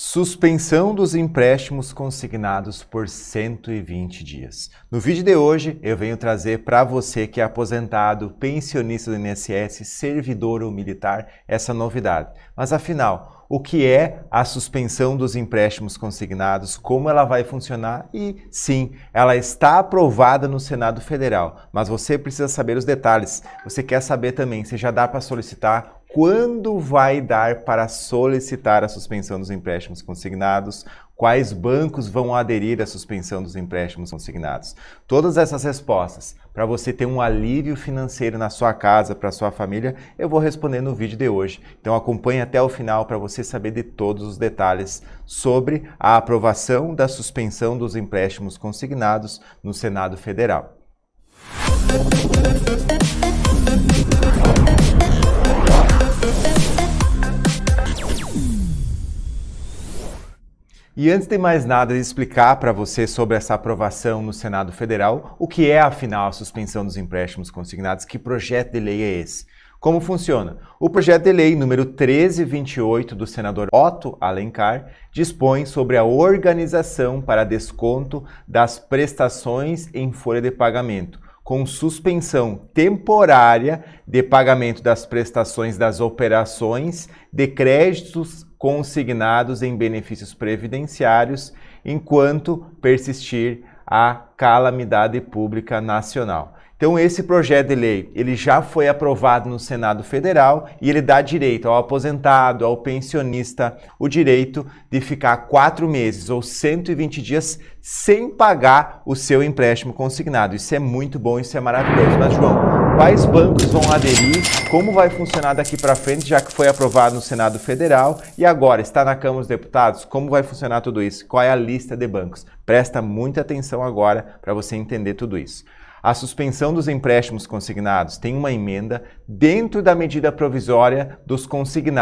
Suspensão dos empréstimos consignados por 120 dias. No vídeo de hoje, eu venho trazer para você que é aposentado, pensionista do INSS, servidor ou militar, essa novidade. Mas afinal, o que é a suspensão dos empréstimos consignados, como ela vai funcionar e sim, ela está aprovada no Senado Federal, mas você precisa saber os detalhes. Você quer saber também se já dá para solicitar quando vai dar para solicitar a suspensão dos empréstimos consignados, quais bancos vão aderir à suspensão dos empréstimos consignados. Todas essas respostas, para você ter um alívio financeiro na sua casa, para sua família, eu vou responder no vídeo de hoje. Então acompanhe até o final para você saber de todos os detalhes sobre a aprovação da suspensão dos empréstimos consignados no Senado Federal. E antes de mais nada de explicar para você sobre essa aprovação no Senado Federal, o que é afinal a suspensão dos empréstimos consignados, que projeto de lei é esse? Como funciona? O projeto de lei número 1328 do senador Otto Alencar dispõe sobre a organização para desconto das prestações em folha de pagamento, com suspensão temporária de pagamento das prestações das operações de créditos consignados em benefícios previdenciários enquanto persistir a calamidade pública nacional. Então esse projeto de lei, ele já foi aprovado no Senado Federal e ele dá direito ao aposentado, ao pensionista, o direito de ficar quatro meses ou 120 dias sem pagar o seu empréstimo consignado. Isso é muito bom, isso é maravilhoso. Mas João, quais bancos vão aderir, como vai funcionar daqui para frente, já que foi aprovado no Senado Federal e agora está na Câmara dos Deputados, como vai funcionar tudo isso, qual é a lista de bancos. Presta muita atenção agora para você entender tudo isso a suspensão dos empréstimos consignados tem uma emenda dentro da medida provisória dos consignados.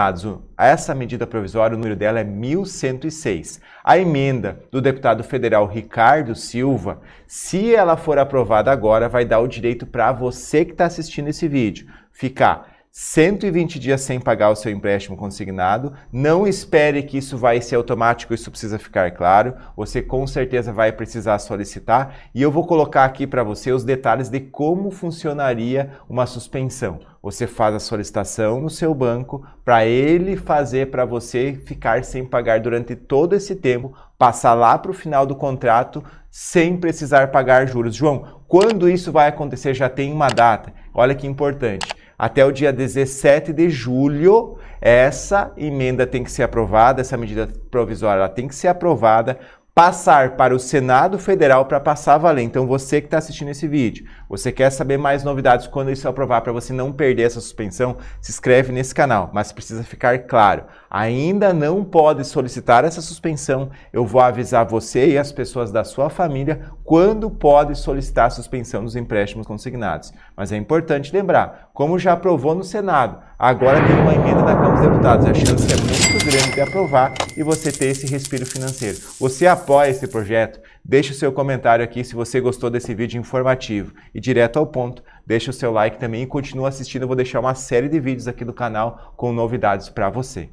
Essa medida provisória, o número dela é 1106. A emenda do deputado federal Ricardo Silva, se ela for aprovada agora, vai dar o direito para você que está assistindo esse vídeo ficar 120 dias sem pagar o seu empréstimo consignado. Não espere que isso vai ser automático, isso precisa ficar claro. Você com certeza vai precisar solicitar e eu vou colocar aqui para você os detalhes de como funcionaria uma suspensão. Você faz a solicitação no seu banco para ele fazer para você ficar sem pagar durante todo esse tempo, passar lá para o final do contrato sem precisar pagar juros. João, quando isso vai acontecer? Já tem uma data. Olha que importante até o dia 17 de julho, essa emenda tem que ser aprovada, essa medida provisória tem que ser aprovada passar para o Senado Federal para passar a valer. Então você que está assistindo esse vídeo, você quer saber mais novidades quando isso aprovar para você não perder essa suspensão, se inscreve nesse canal, mas precisa ficar claro, ainda não pode solicitar essa suspensão. Eu vou avisar você e as pessoas da sua família quando pode solicitar a suspensão dos empréstimos consignados. Mas é importante lembrar, como já aprovou no Senado, Agora tem uma emenda da Câmara dos Deputados. A chance é muito grande de aprovar e você ter esse respiro financeiro. Você apoia esse projeto? Deixe o seu comentário aqui se você gostou desse vídeo informativo e direto ao ponto. Deixe o seu like também e continue assistindo. Eu vou deixar uma série de vídeos aqui do canal com novidades para você.